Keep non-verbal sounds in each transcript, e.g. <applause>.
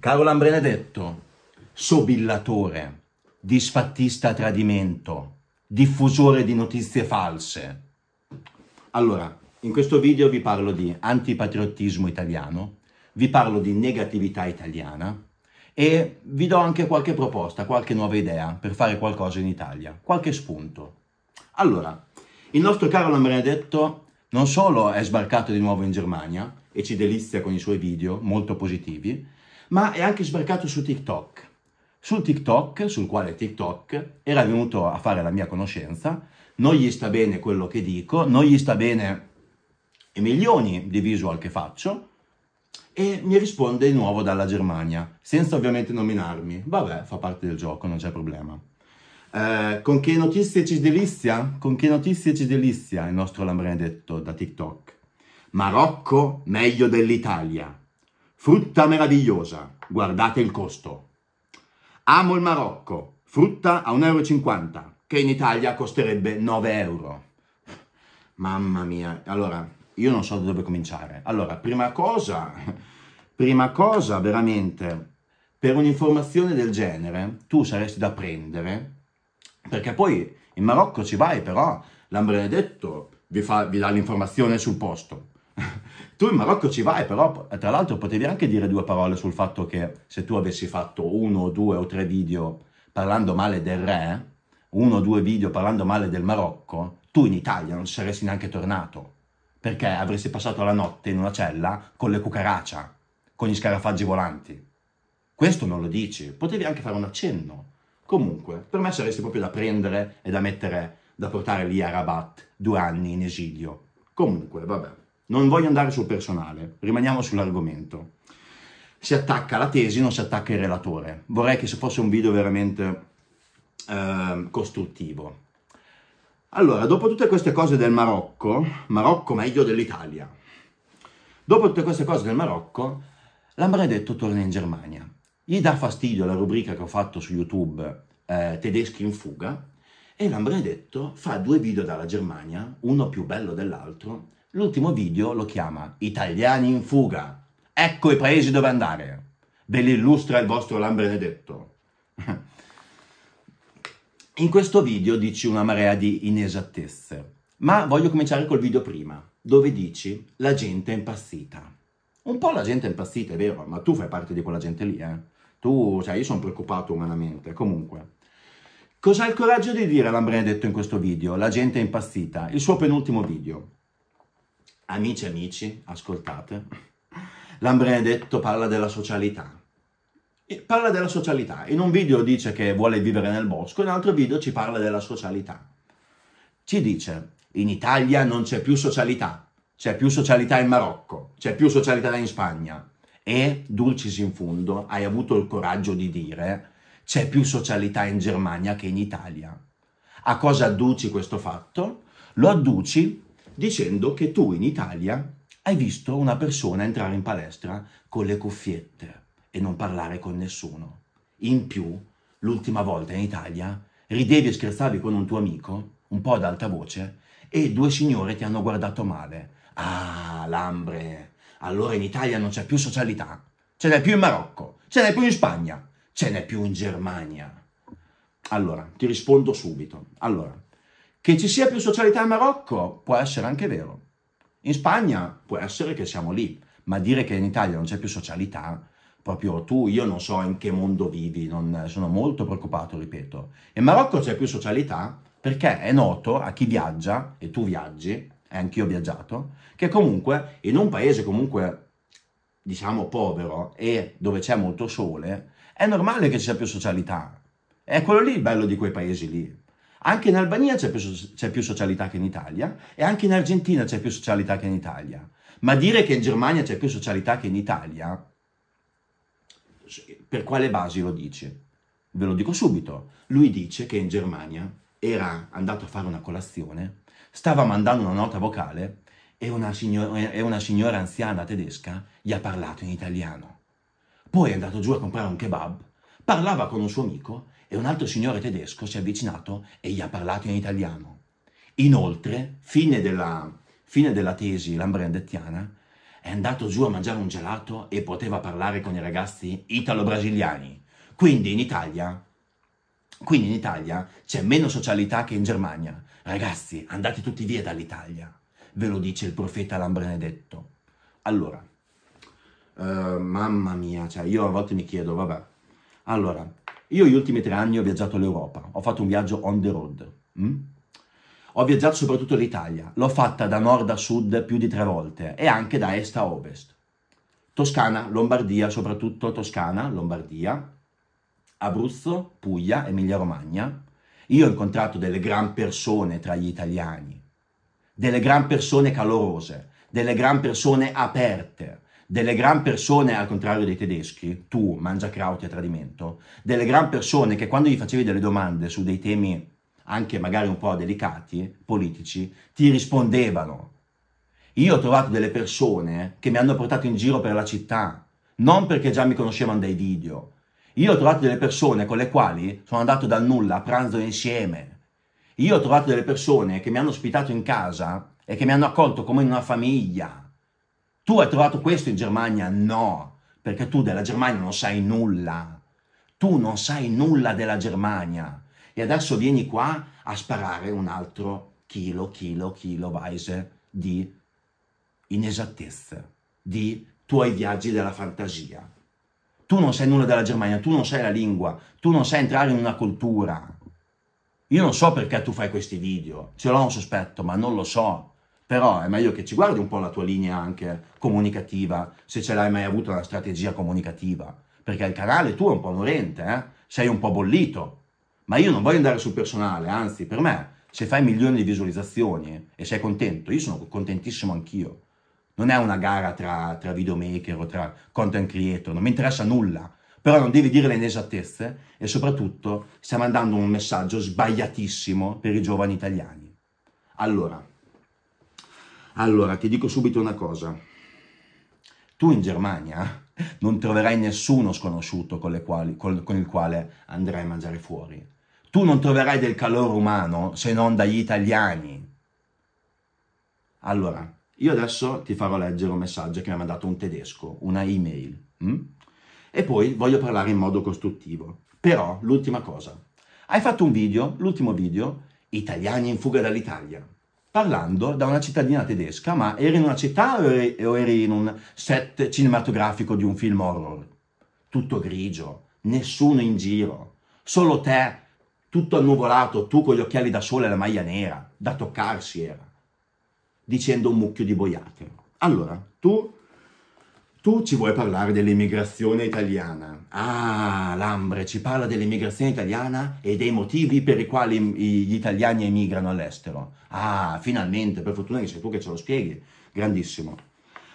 Caro Lambrenedetto, sobillatore, disfattista a tradimento, diffusore di notizie false. Allora, in questo video vi parlo di antipatriottismo italiano, vi parlo di negatività italiana e vi do anche qualche proposta, qualche nuova idea per fare qualcosa in Italia, qualche spunto. Allora, il nostro caro Lambrenedetto non solo è sbarcato di nuovo in Germania e ci delizia con i suoi video molto positivi, ma è anche sbarcato su TikTok. Sul TikTok, sul quale TikTok era venuto a fare la mia conoscenza, non gli sta bene quello che dico, non gli sta bene i milioni di visual che faccio, e mi risponde di nuovo dalla Germania, senza ovviamente nominarmi. Vabbè, fa parte del gioco, non c'è problema. Eh, con che notizie ci delizia? Con che notizie ci delizia il nostro Lambrenedetto da TikTok? Marocco meglio dell'Italia. Frutta meravigliosa, guardate il costo. Amo il Marocco, frutta a 1,50 euro, che in Italia costerebbe 9 euro. Mamma mia, allora, io non so da dove cominciare. Allora, prima cosa, prima cosa veramente, per un'informazione del genere, tu saresti da prendere, perché poi in Marocco ci vai, però l'Ambrenedetto vi, vi dà l'informazione sul posto. Tu in Marocco ci vai, però tra l'altro potevi anche dire due parole sul fatto che se tu avessi fatto uno, due o tre video parlando male del re, uno o due video parlando male del Marocco, tu in Italia non saresti neanche tornato, perché avresti passato la notte in una cella con le cucaracia, con gli scarafaggi volanti. Questo non lo dici, potevi anche fare un accenno. Comunque, per me saresti proprio da prendere e da mettere, da portare lì a Rabat due anni in esilio. Comunque, vabbè. Non voglio andare sul personale, rimaniamo sull'argomento. Si attacca la tesi, non si attacca il relatore. Vorrei che se fosse un video veramente eh, costruttivo. Allora, dopo tutte queste cose del Marocco, Marocco meglio dell'Italia, dopo tutte queste cose del Marocco, l'amaredetto torna in Germania. Gli dà fastidio la rubrica che ho fatto su YouTube, eh, Tedeschi in fuga, e l'amaredetto fa due video dalla Germania, uno più bello dell'altro, L'ultimo video lo chiama Italiani in fuga. Ecco i paesi dove andare. Ve li illustra il vostro Lambrenedetto. <laughs> In questo video dici una marea di inesattezze, ma voglio cominciare col video prima, dove dici la gente è impazzita. Un po' la gente è impazzita, è vero, ma tu fai parte di quella gente lì, eh. Tu, cioè, io sono preoccupato umanamente, comunque. Cosa ha il coraggio di dire Lambrenedetto in questo video? La gente è impazzita, il suo penultimo video. Amici amici, ascoltate, Lambrè detto parla della socialità. E parla della socialità. In un video dice che vuole vivere nel bosco, in un altro video ci parla della socialità. Ci dice, in Italia non c'è più socialità, c'è più socialità in Marocco, c'è più socialità in Spagna. E, dulcis in fundo, hai avuto il coraggio di dire, c'è più socialità in Germania che in Italia. A cosa adduci questo fatto? Lo adduci dicendo che tu in Italia hai visto una persona entrare in palestra con le cuffiette e non parlare con nessuno. In più, l'ultima volta in Italia, ridevi e scherzavi con un tuo amico, un po' ad alta voce, e due signore ti hanno guardato male. Ah, lambre, allora in Italia non c'è più socialità. Ce n'è più in Marocco, ce n'è più in Spagna, ce n'è più in Germania. Allora, ti rispondo subito. Allora, che ci sia più socialità in Marocco può essere anche vero. In Spagna può essere che siamo lì, ma dire che in Italia non c'è più socialità, proprio tu, io non so in che mondo vivi, non, sono molto preoccupato, ripeto. In Marocco c'è più socialità perché è noto a chi viaggia, e tu viaggi, e anch'io ho viaggiato, che comunque in un paese comunque, diciamo, povero e dove c'è molto sole, è normale che ci sia più socialità. È quello lì il bello di quei paesi lì. Anche in Albania c'è più, più, socialità che in Italia e anche in Argentina c'è più socialità che in Italia. Ma dire che in Germania c'è più socialità che in Italia, per quale basi lo dice? Ve lo dico subito. Lui dice che in Germania era andato a fare una colazione, stava mandando una nota vocale e una, signora, e una signora anziana tedesca gli ha parlato in italiano. Poi è andato giù a comprare un kebab parlava con un suo amico e un altro signore tedesco si è avvicinato e gli ha parlato in italiano. Inoltre, fine della, fine della tesi lambrandettiana, è andato giù a mangiare un gelato e poteva parlare con i ragazzi italo-brasiliani. Quindi in Italia, quindi in Italia c'è meno socialità che in Germania. Ragazzi, andate tutti via dall'Italia, ve lo dice il profeta Lambrenedetto. Allora, uh, mamma mia, cioè io a volte mi chiedo, vabbè, allora, io gli ultimi tre anni ho viaggiato l'Europa, ho fatto un viaggio on the road. Mm? Ho viaggiato soprattutto l'Italia, l'ho fatta da nord a sud più di tre volte e anche da est a ovest. Toscana, Lombardia, soprattutto Toscana, Lombardia, Abruzzo, Puglia, Emilia-Romagna. Io ho incontrato delle gran persone tra gli italiani, delle gran persone calorose, delle gran persone aperte, delle gran persone, al contrario dei tedeschi, tu, mangia Mangiacrauti a tradimento, delle gran persone che quando gli facevi delle domande su dei temi anche magari un po' delicati, politici, ti rispondevano. Io ho trovato delle persone che mi hanno portato in giro per la città, non perché già mi conoscevano dai video. Io ho trovato delle persone con le quali sono andato dal nulla a pranzo insieme. Io ho trovato delle persone che mi hanno ospitato in casa e che mi hanno accolto come in una famiglia. Tu hai trovato questo in Germania? No, perché tu della Germania non sai nulla. Tu non sai nulla della Germania. E adesso vieni qua a sparare un altro chilo, chilo, chilo, weise di inesattezze, di tuoi viaggi della fantasia. Tu non sai nulla della Germania, tu non sai la lingua, tu non sai entrare in una cultura. Io non so perché tu fai questi video, ce l'ho un sospetto, ma non lo so però è meglio che ci guardi un po' la tua linea anche comunicativa, se ce l'hai mai avuto una strategia comunicativa, perché il canale tu è un po' morente, eh? sei un po' bollito, ma io non voglio andare sul personale, anzi per me se fai milioni di visualizzazioni e sei contento, io sono contentissimo anch'io, non è una gara tra, tra videomaker o tra content creator, non mi interessa nulla, però non devi dire le inesattezze e soprattutto stiamo mandando un messaggio sbagliatissimo per i giovani italiani. Allora, allora, ti dico subito una cosa. Tu in Germania non troverai nessuno sconosciuto con, quali, con, con il quale andrai a mangiare fuori. Tu non troverai del calore umano se non dagli italiani. Allora, io adesso ti farò leggere un messaggio che mi ha mandato un tedesco, una email. Hm? E poi voglio parlare in modo costruttivo. Però, l'ultima cosa. Hai fatto un video, l'ultimo video, Italiani in fuga dall'Italia parlando da una cittadina tedesca, ma eri in una città o eri, o eri in un set cinematografico di un film horror? Tutto grigio, nessuno in giro, solo te, tutto annuvolato, tu con gli occhiali da sole e la maglia nera, da toccarsi era, dicendo un mucchio di boiate. Allora, tu tu ci vuoi parlare dell'immigrazione italiana. Ah, Lambre ci parla dell'immigrazione italiana e dei motivi per i quali gli italiani emigrano all'estero. Ah, finalmente, per fortuna che sei tu che ce lo spieghi. Grandissimo.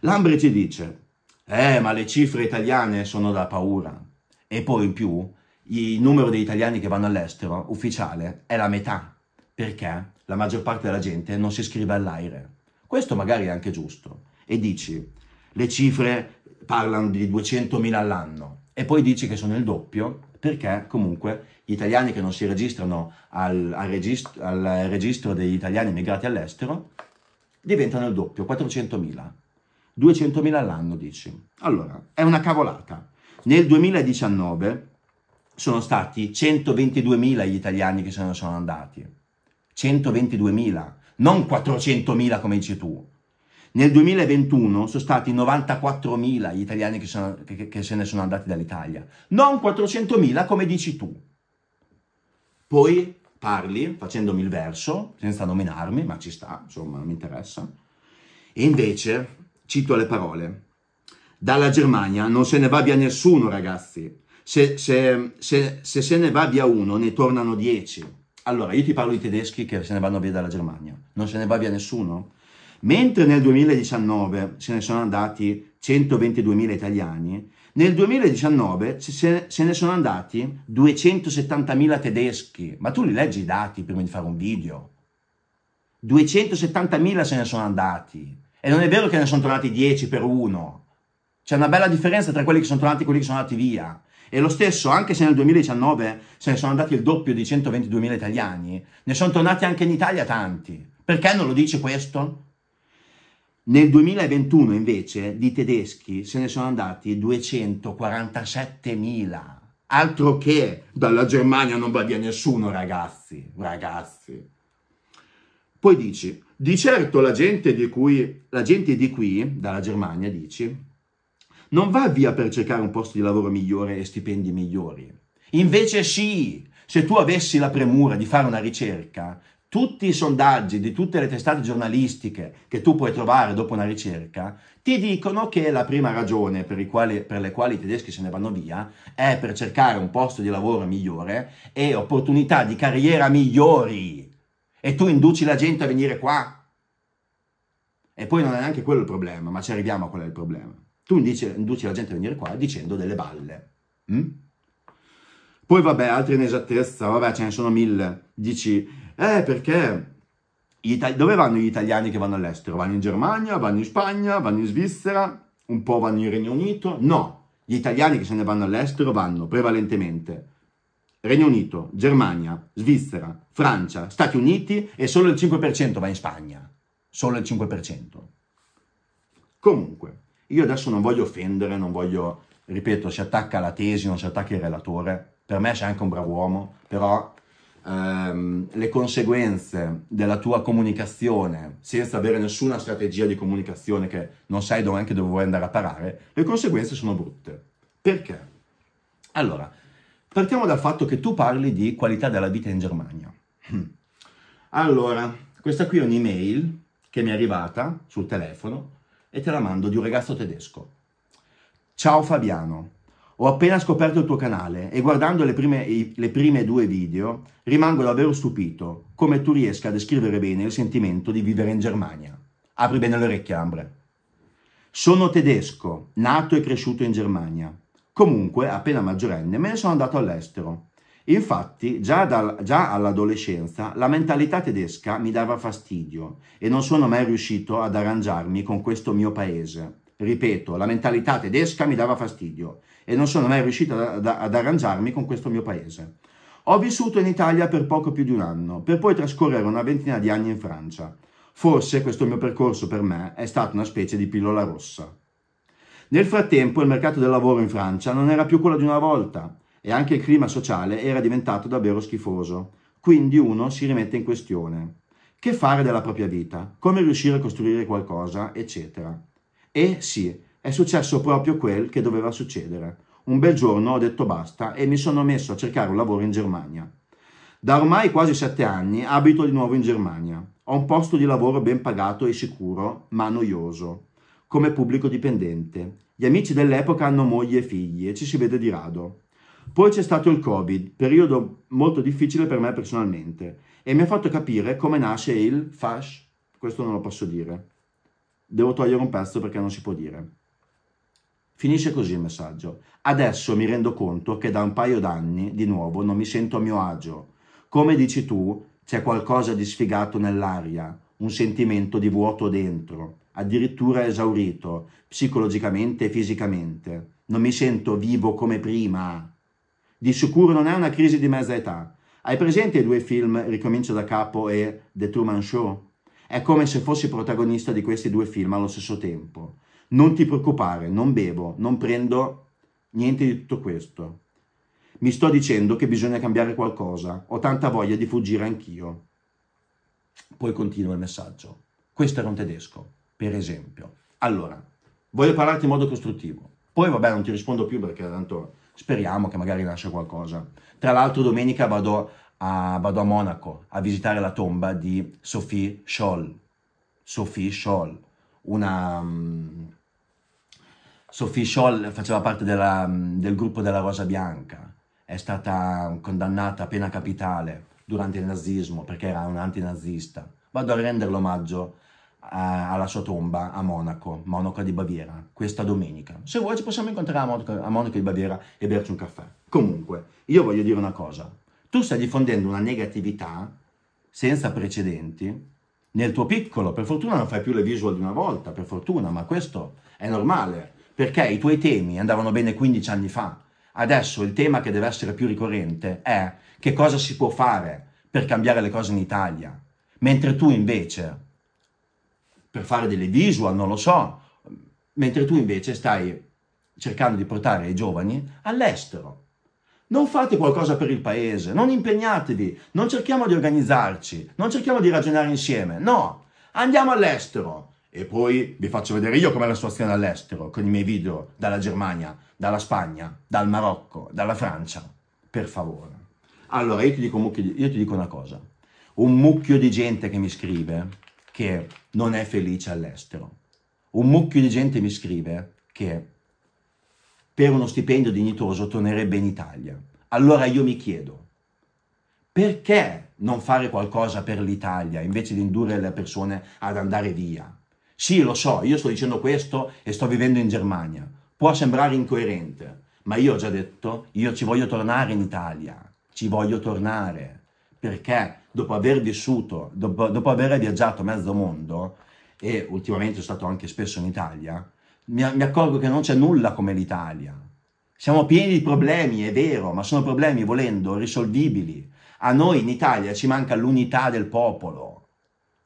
Lambre ci dice, eh, ma le cifre italiane sono da paura. E poi in più, il numero degli italiani che vanno all'estero, ufficiale, è la metà. Perché la maggior parte della gente non si iscrive all'aire. Questo magari è anche giusto. E dici le cifre parlano di 200.000 all'anno e poi dici che sono il doppio perché comunque gli italiani che non si registrano al, al, registro, al registro degli italiani emigrati all'estero diventano il doppio, 400.000. 200.000 all'anno dici. Allora, è una cavolata. Nel 2019 sono stati 122.000 gli italiani che se ne sono andati. 122.000, non 400.000 come dici tu. Nel 2021 sono stati 94.000 gli italiani che, sono, che, che se ne sono andati dall'Italia, non 400.000 come dici tu. Poi parli facendomi il verso, senza nominarmi, ma ci sta, insomma, non mi interessa. E invece, cito le parole, dalla Germania non se ne va via nessuno, ragazzi. Se se, se, se, se ne va via uno, ne tornano dieci. Allora, io ti parlo di tedeschi che se ne vanno via dalla Germania. Non se ne va via nessuno? Mentre nel 2019 se ne sono andati 122.000 italiani, nel 2019 se ne sono andati 270.000 tedeschi. Ma tu li leggi i dati prima di fare un video. 270.000 se ne sono andati. E non è vero che ne sono tornati 10 per uno. C'è una bella differenza tra quelli che sono tornati e quelli che sono andati via. E lo stesso, anche se nel 2019 se ne sono andati il doppio di 122.000 italiani, ne sono tornati anche in Italia tanti. Perché non lo dice questo? Nel 2021 invece di tedeschi se ne sono andati 247.000. Altro che dalla Germania non va via nessuno, ragazzi, ragazzi. Poi dici, di certo la gente di, cui, la gente di qui, dalla Germania, dici, non va via per cercare un posto di lavoro migliore e stipendi migliori. Invece sì, se tu avessi la premura di fare una ricerca, tutti i sondaggi di tutte le testate giornalistiche che tu puoi trovare dopo una ricerca ti dicono che la prima ragione per, quali, per, le quali i tedeschi se ne vanno via è per cercare un posto di lavoro migliore e opportunità di carriera migliori. E tu induci la gente a venire qua. E poi non è neanche quello il problema, ma ci arriviamo a qual è il problema. Tu indici, induci la gente a venire qua dicendo delle balle. Mm? Poi vabbè, altre inesattezze, vabbè ce ne sono mille. Dici, eh, perché dove vanno gli italiani che vanno all'estero? Vanno in Germania, vanno in Spagna, vanno in Svizzera, un po' vanno in Regno Unito? No, gli italiani che se ne vanno all'estero vanno prevalentemente Regno Unito, Germania, Svizzera, Francia, Stati Uniti e solo il 5% va in Spagna. Solo il 5%. Comunque, io adesso non voglio offendere, non voglio, ripeto, si attacca la tesi, non si attacca il relatore. Per me c'è anche un bravo uomo, però ehm, le conseguenze della tua comunicazione senza avere nessuna strategia di comunicazione che non sai dove anche dove vuoi andare a parare, le conseguenze sono brutte. Perché? Allora, partiamo dal fatto che tu parli di qualità della vita in Germania. <clears throat> Allora, questa qui è un'email che mi è arrivata sul telefono e te la mando di un ragazzo tedesco. Ciao Fabiano, ho appena scoperto il tuo canale e guardando le prime, le prime due video rimango davvero stupito come tu riesca a descrivere bene il sentimento di vivere in Germania. Apri bene le orecchie, Ambre. Sono tedesco, nato e cresciuto in Germania. Comunque, appena maggiorenne, me ne sono andato all'estero. Infatti, già, dal, già all'adolescenza, la mentalità tedesca mi dava fastidio e non sono mai riuscito ad arrangiarmi con questo mio paese. Ripeto, la mentalità tedesca mi dava fastidio e non sono mai riuscito ad, ad arrangiarmi con questo mio paese. Ho vissuto in Italia per poco più di un anno, per poi trascorrere una ventina di anni in Francia. Forse questo mio percorso per me è stato una specie di pillola rossa. Nel frattempo il mercato del lavoro in Francia non era più quello di una volta e anche il clima sociale era diventato davvero schifoso. Quindi uno si rimette in questione. Che fare della propria vita? Come riuscire a costruire qualcosa? Eccetera. E sì, è successo proprio quel che doveva succedere. Un bel giorno ho detto basta e mi sono messo a cercare un lavoro in Germania. Da ormai quasi sette anni abito di nuovo in Germania. Ho un posto di lavoro ben pagato e sicuro, ma noioso, come pubblico dipendente. Gli amici dell'epoca hanno moglie e figli e ci si vede di rado. Poi c'è stato il Covid, periodo molto difficile per me personalmente, e mi ha fatto capire come nasce il FASH. Questo non lo posso dire. Devo togliere un pezzo perché non si può dire. Finisce così il messaggio. Adesso mi rendo conto che da un paio d'anni, di nuovo, non mi sento a mio agio. Come dici tu, c'è qualcosa di sfigato nell'aria, un sentimento di vuoto dentro, addirittura esaurito, psicologicamente e fisicamente. Non mi sento vivo come prima. Di sicuro non è una crisi di mezza età. Hai presente i due film Ricomincio da capo e The Truman Show? È come se fossi protagonista di questi due film allo stesso tempo non ti preoccupare, non bevo, non prendo niente di tutto questo. Mi sto dicendo che bisogna cambiare qualcosa, ho tanta voglia di fuggire anch'io. Poi continua il messaggio. Questo era un tedesco, per esempio. Allora, voglio parlarti in modo costruttivo. Poi vabbè non ti rispondo più perché tanto speriamo che magari nasce qualcosa. Tra l'altro domenica vado a, vado a Monaco a visitare la tomba di Sophie Scholl. Sophie Scholl, una... Um, Sophie Scholl faceva parte della, mm, del gruppo della Rosa Bianca, è stata mm, condannata a pena capitale durante il nazismo perché era un antinazista. Vado a rendere l'omaggio eh, alla sua tomba a Monaco, Monaco di Baviera, questa domenica. Se vuoi ci possiamo incontrare a Monaco, a Monaco di Baviera e berci un caffè. Comunque, io voglio dire una cosa. Tu stai diffondendo una negatività senza precedenti nel tuo piccolo. Per fortuna non fai più le visual di una volta, per fortuna, ma questo è normale perché i tuoi temi andavano bene 15 anni fa. Adesso il tema che deve essere più ricorrente è che cosa si può fare per cambiare le cose in Italia, mentre tu invece, per fare delle visual, non lo so, mentre tu invece stai cercando di portare i giovani all'estero. Non fate qualcosa per il paese, non impegnatevi, non cerchiamo di organizzarci, non cerchiamo di ragionare insieme, no, andiamo all'estero, e poi vi faccio vedere io com'è la situazione all'estero, con i miei video dalla Germania, dalla Spagna, dal Marocco, dalla Francia, per favore. Allora, io ti dico, io ti dico una cosa, un mucchio di gente che mi scrive che non è felice all'estero, un mucchio di gente mi scrive che per uno stipendio dignitoso tornerebbe in Italia. Allora io mi chiedo, perché non fare qualcosa per l'Italia invece di indurre le persone ad andare via? Sì, lo so, io sto dicendo questo e sto vivendo in Germania. Può sembrare incoerente, ma io ho già detto, io ci voglio tornare in Italia, ci voglio tornare, perché dopo aver vissuto, dopo, dopo aver viaggiato mezzo mondo, e ultimamente sono stato anche spesso in Italia, mi, mi accorgo che non c'è nulla come l'Italia. Siamo pieni di problemi, è vero, ma sono problemi, volendo, risolvibili. A noi in Italia ci manca l'unità del popolo,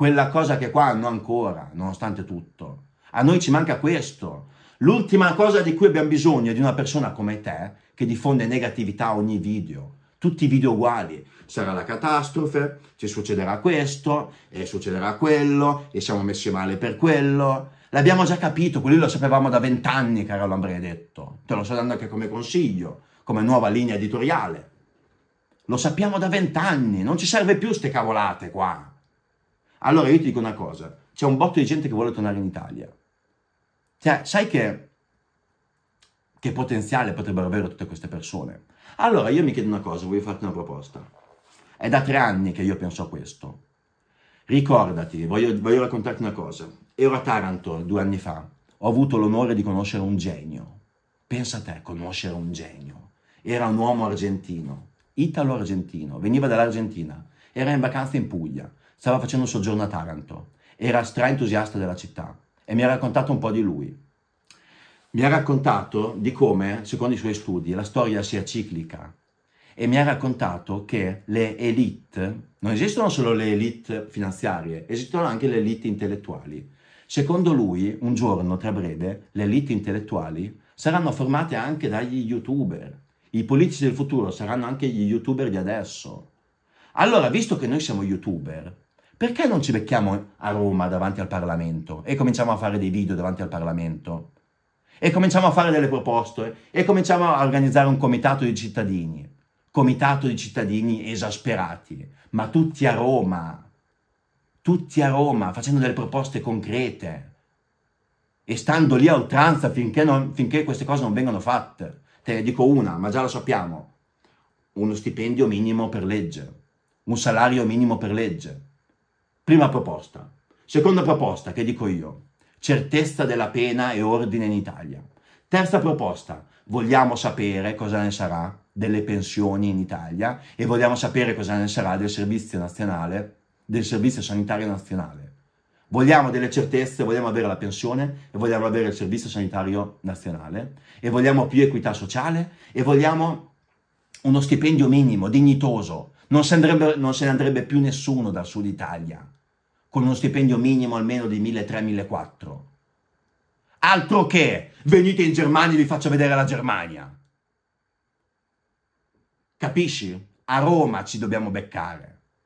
quella cosa che qua hanno ancora, nonostante tutto. A noi ci manca questo. L'ultima cosa di cui abbiamo bisogno è di una persona come te che diffonde negatività a ogni video. Tutti i video uguali. Sarà la catastrofe, ci succederà questo, e succederà quello, e siamo messi male per quello. L'abbiamo già capito, quello lo sapevamo da vent'anni, caro Lambrei Te lo sto dando anche come consiglio, come nuova linea editoriale. Lo sappiamo da vent'anni, non ci serve più ste cavolate qua. Allora io ti dico una cosa, c'è un botto di gente che vuole tornare in Italia. Cioè, sai che, che potenziale potrebbero avere tutte queste persone? Allora io mi chiedo una cosa, voglio farti una proposta. È da tre anni che io penso a questo. Ricordati, voglio, voglio raccontarti una cosa. Ero a Taranto due anni fa, ho avuto l'onore di conoscere un genio. Pensa a te, conoscere un genio. Era un uomo argentino, italo-argentino, veniva dall'Argentina, era in vacanza in Puglia Stava facendo un soggiorno a Taranto, era straentusiasta della città e mi ha raccontato un po' di lui. Mi ha raccontato di come, secondo i suoi studi, la storia sia ciclica e mi ha raccontato che le elite, non esistono solo le elite finanziarie, esistono anche le elite intellettuali. Secondo lui, un giorno, tra breve, le elite intellettuali saranno formate anche dagli youtuber. I politici del futuro saranno anche gli youtuber di adesso. Allora, visto che noi siamo youtuber, perché non ci becchiamo a Roma davanti al Parlamento e cominciamo a fare dei video davanti al Parlamento? E cominciamo a fare delle proposte e cominciamo a organizzare un comitato di cittadini, comitato di cittadini esasperati, ma tutti a Roma, tutti a Roma, facendo delle proposte concrete e stando lì a oltranza finché, non, finché queste cose non vengono fatte. Te ne dico una, ma già lo sappiamo. Uno stipendio minimo per legge, un salario minimo per legge, Prima proposta. Seconda proposta che dico io, certezza della pena e ordine in Italia. Terza proposta, vogliamo sapere cosa ne sarà delle pensioni in Italia e vogliamo sapere cosa ne sarà del servizio nazionale, del servizio sanitario nazionale. Vogliamo delle certezze, vogliamo avere la pensione e vogliamo avere il servizio sanitario nazionale e vogliamo più equità sociale e vogliamo uno stipendio minimo, dignitoso. Non se, andrebbe, non se ne andrebbe più nessuno dal sud Italia con uno stipendio minimo almeno di 1.300-1.400. Altro che venite in Germania e vi faccio vedere la Germania. Capisci? A Roma ci dobbiamo beccare.